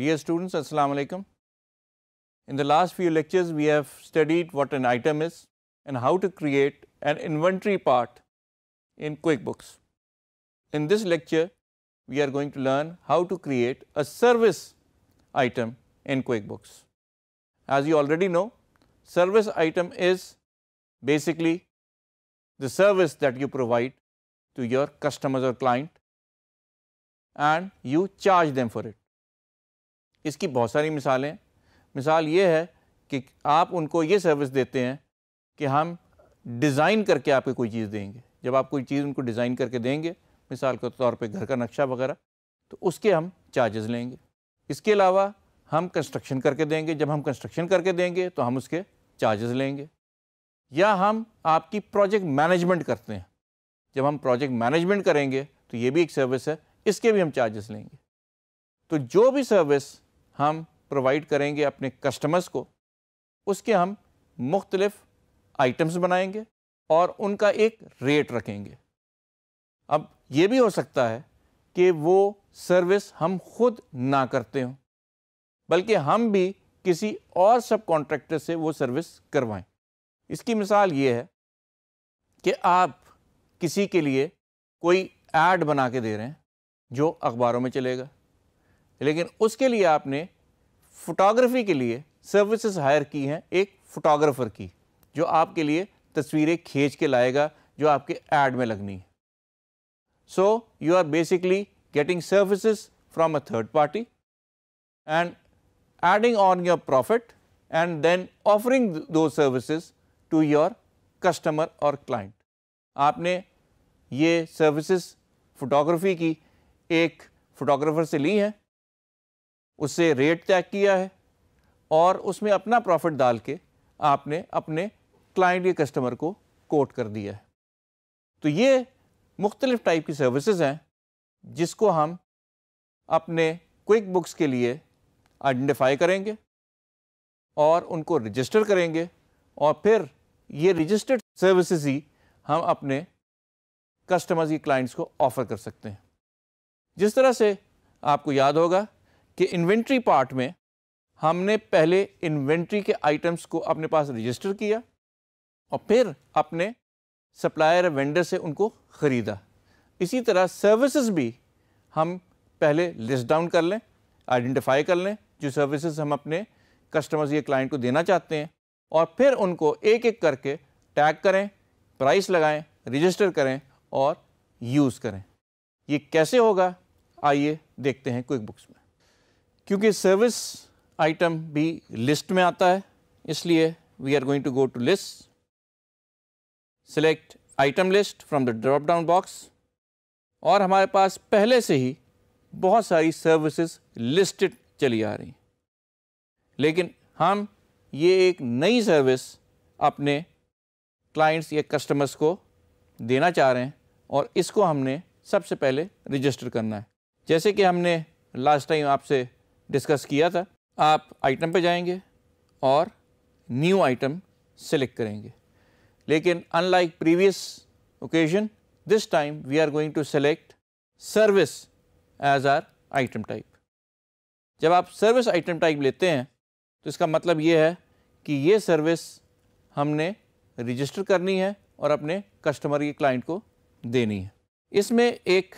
Dear students, Assalamu alaikum. In the last few lectures, we have studied what an item is and how to create an inventory part in QuickBooks. In this lecture, we are going to learn how to create a service item in QuickBooks. As you already know, service item is basically the service that you provide to your customers or client and you charge them for it. इसकी बहुत सारी मिसालें मिसाल ये है कि आप उनको ये सर्विस देते हैं कि हम डिज़ाइन करके आपको कोई चीज़ देंगे जब आप कोई चीज़ उनको डिज़ाइन करके देंगे मिसाल के तौर पे घर का नक्शा वगैरह तो उसके हम चार्जेस लेंगे इसके अलावा हम कंस्ट्रक्शन करके देंगे जब हम कंस्ट्रक्शन करके देंगे तो हम उसके चार्जेस लेंगे या हम आपकी प्रोजेक्ट मैनेजमेंट करते हैं जब हम प्रोजेक्ट मैनेजमेंट करेंगे तो ये भी एक सर्विस है इसके भी हम चार्जेस लेंगे तो जो भी सर्विस हम प्रोवाइड करेंगे अपने कस्टमर्स को उसके हम मुख्तलफ़ आइटम्स बनाएंगे और उनका एक रेट रखेंगे अब ये भी हो सकता है कि वो सर्विस हम खुद ना करते हों बल्कि हम भी किसी और सब कॉन्ट्रैक्टर से वो सर्विस करवाएं इसकी मिसाल ये है कि आप किसी के लिए कोई एड बना के दे रहे हैं जो अखबारों में चलेगा लेकिन उसके लिए आपने फोटोग्राफी के लिए सर्विसेज हायर की हैं एक फोटोग्राफर की जो आपके लिए तस्वीरें खींच के लाएगा जो आपके एड में लगनी है so you are basically getting services from a third party and adding on your profit and then offering those services to your customer और क्लाइंट आपने ये सर्विसेज फोटोग्राफी की एक फोटोग्राफर से ली हैं उससे रेट तय किया है और उसमें अपना प्रॉफिट डाल के आपने अपने क्लाइंट या कस्टमर को कोट कर दिया है तो ये मुख्तलिफ़ टाइप की सर्विसेज हैं जिसको हम अपने क्विक बुक्स के लिए आइडेंटिफाई करेंगे और उनको रजिस्टर करेंगे और फिर ये रजिस्टर्ड सर्विसेज ही हम अपने कस्टमर्स की क्लाइंट्स को ऑफ़र कर सकते हैं जिस तरह से आपको याद होगा कि इन्वेंट्री पार्ट में हमने पहले इन्वेंट्री के आइटम्स को अपने पास रजिस्टर किया और फिर अपने सप्लायर वेंडर से उनको ख़रीदा इसी तरह सर्विसेज भी हम पहले लिस्ट डाउन कर लें आइडेंटिफाई कर लें जो सर्विसेज हम अपने कस्टमर्स या क्लाइंट को देना चाहते हैं और फिर उनको एक एक करके टैग करें प्राइस लगाएं रजिस्टर करें और यूज़ करें ये कैसे होगा आइए देखते हैं क्विक बुक्स में क्योंकि सर्विस आइटम भी लिस्ट में आता है इसलिए we are going to go to list select item list from the drop down box और हमारे पास पहले से ही बहुत सारी सर्विसेज लिस्टेड चली आ रही लेकिन हम ये एक नई सर्विस अपने क्लाइंट्स या कस्टमर्स को देना चाह रहे हैं और इसको हमने सबसे पहले रजिस्टर करना है जैसे कि हमने लास्ट टाइम आपसे डिस्कस किया था आप आइटम पर जाएंगे और न्यू आइटम सेलेक्ट करेंगे लेकिन unlike previous occasion this time we are going to select service as our item type जब आप सर्विस आइटम टाइप लेते हैं तो इसका मतलब ये है कि ये सर्विस हमने रजिस्टर करनी है और अपने कस्टमर के क्लाइंट को देनी है इसमें एक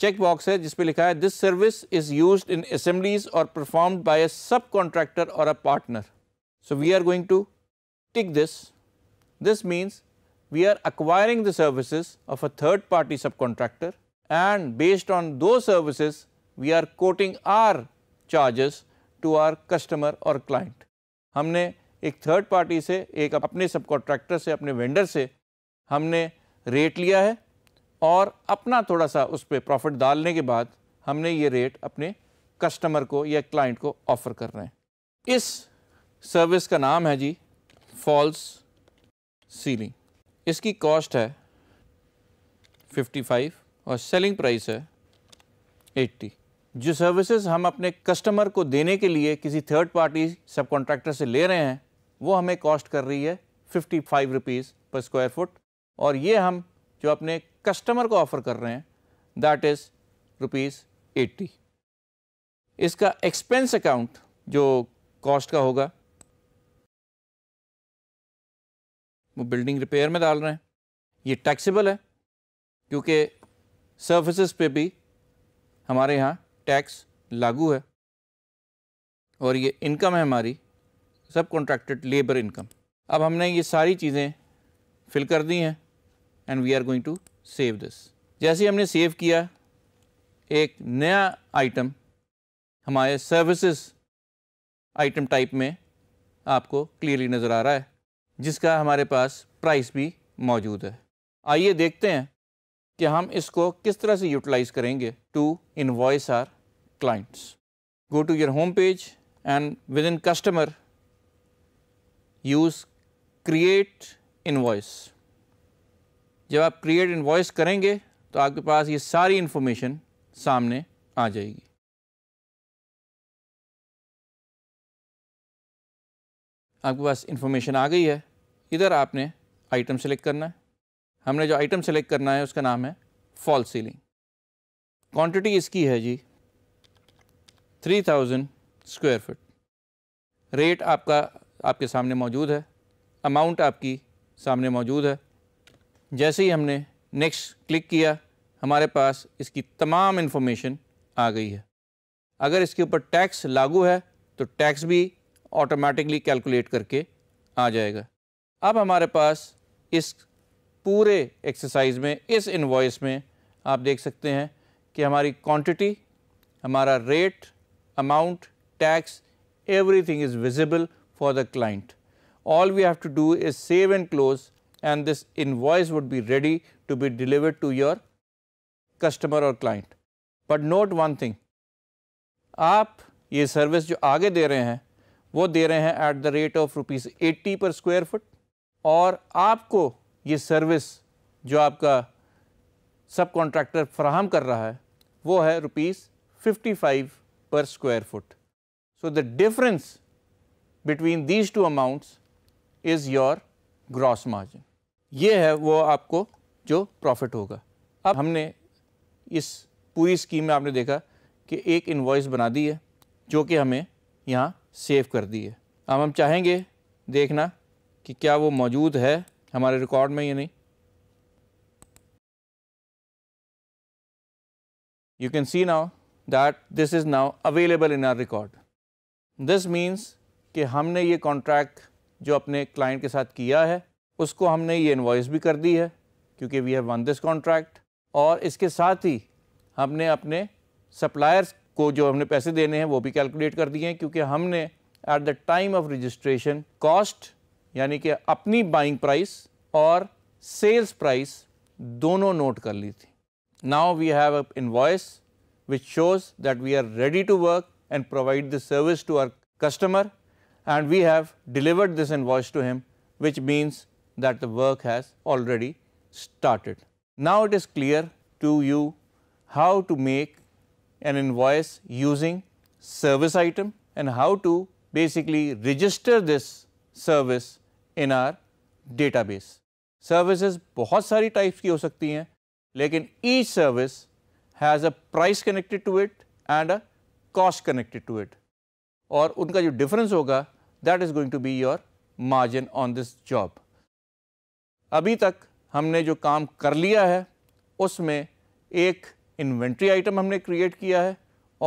चेक बॉक्स है जिसपे लिखा है this service is use in assemblies और perform by a subcontractor और a partner so we are going to tick this this means we are acquiring the services of a third party subcontractor and based on those services we are quoting our charges to our customer और client हमने एक third party से एक अपने सब contractor से अपने vendor से हमने रेट लिया है और अपना थोड़ा सा उस पर प्रॉफिट डालने के बाद हमने ये रेट अपने कस्टमर को या क्लाइंट को ऑफ़र कर रहे हैं इस सर्विस का नाम है जी फॉल्स सीलिंग इसकी कॉस्ट है 55 और सेलिंग प्राइस है 80 जो सर्विसेज हम अपने कस्टमर को देने के लिए किसी थर्ड पार्टी सब कॉन्ट्रैक्टर से ले रहे हैं वो हमें कॉस्ट कर रही है fifty five rupees per square foot और ये हम जो अपने कस्टमर को ऑफ़र कर रहे हैं दैट इज़ रुपीज़ एट्टी इसका एक्सपेंस अकाउंट जो कॉस्ट का होगा वो बिल्डिंग रिपेयर में डाल रहे हैं ये टैक्सेबल है क्योंकि सर्विसेज पे भी हमारे यहाँ टैक्स लागू है और ये इनकम है हमारी सब कॉन्ट्रैक्टेड लेबर इनकम अब हमने ये सारी चीज़ें फिल कर दी हैं and we are going to save this जैसे ही हमने सेव किया एक नया आइटम हमारे सर्विसेज आइटम टाइप में आपको क्लियरली नज़र आ रहा है जिसका हमारे पास प्राइस भी मौजूद है आइए देखते हैं कि हम इसको किस तरह से यूटिलाइज करेंगे to invoice our clients go go home page and within customer use create in invoice जब आप क्रिएट इन्वॉइस करेंगे तो आपके पास ये सारी इन्फॉर्मेशन सामने आ जाएगी आपके पास इन्फॉर्मेशन आ गई है इधर आपने आइटम सेलेक्ट करना है हमने जो आइटम सेलेक्ट करना है उसका नाम है फॉल सीलिंग क्वांटिटी इसकी है जी 3000 स्क्वायर फुट रेट आपका आपके सामने मौजूद है अमाउंट आपकी सामने मौजूद है जैसे ही हमने नेक्स्ट क्लिक किया हमारे पास इसकी तमाम इन्फॉर्मेशन आ गई है अगर इसके ऊपर टैक्स लागू है तो टैक्स भी ऑटोमेटिकली कैलकुलेट करके आ जाएगा अब हमारे पास इस पूरे एक्सरसाइज में इस इन्वॉइस में आप देख सकते हैं कि हमारी क्वांटिटी हमारा rate amount tax everything is visible for the client all we have to do is save and close and this invoice would be ready to be delivered to your customer or client. But note one thing, aap ye service jo aage de rahe hain, wo de rahe hain at the rate of rupees 80 per square foot aur aapko ye service jo aapka subcontractor faraham kar raha hai, wo hai rupees 55 per square foot. So the difference between these two amounts is your gross margin. ये है वो आपको जो profit होगा अब हमने इस पूरी स्कीम में आपने देखा कि एक इन्वॉइस बना दी है जो कि हमें यहाँ सेव कर दी है अब हम चाहेंगे देखना कि क्या वो मौजूद है हमारे रिकॉर्ड में या नहीं you can see now that this is now available in our record this means कि हमने ये कॉन्ट्रैक्ट जो अपने क्लाइंट के साथ किया है उसको हमने ये इन्वॉइस भी कर दी है क्योंकि we have won this contract और इसके साथ ही हमने अपने सप्लायर्स को जो हमने पैसे देने हैं वो भी कैलकुलेट कर दिए हैं क्योंकि हमने at the time of registration cost यानी कि अपनी बाइंग प्राइस और सेल्स प्राइस दोनों नोट कर ली थी now we have a invoice which shows that we are ready to work and provide this service to our customer and we have delivered this invoice to him which means that the work has already started. Now it is clear to you how to make an invoice using service item and how to basically register this service in our database. Services बहुत सारी types की each service has a price connected to it and a cost connected to it और उनका जो difference होगा that is going to be your margin on this job. अभी तक हमने जो काम कर लिया है उसमें एक इन्वेंट्री आइटम हमने क्रिएट किया है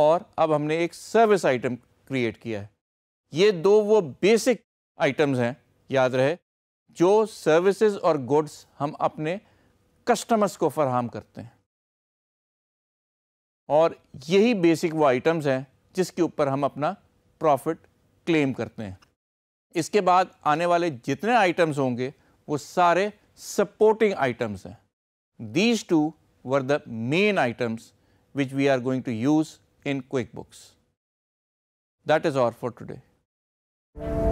और अब हमने एक सर्विस आइटम क्रिएट किया है ये दो वो बेसिक आइटम्स हैं याद रहे जो सर्विसेज और गुड्स हम अपने कस्टमर्स को फराहम करते हैं और यही बेसिक वो आइटम्स हैं जिसके ऊपर हम अपना प्रॉफिट क्लेम करते हैं इसके बाद आने वाले जितने आइटम्स होंगे वो सारे supporting items these two were the main items which we are going to use in QuickBooks. That is all for today.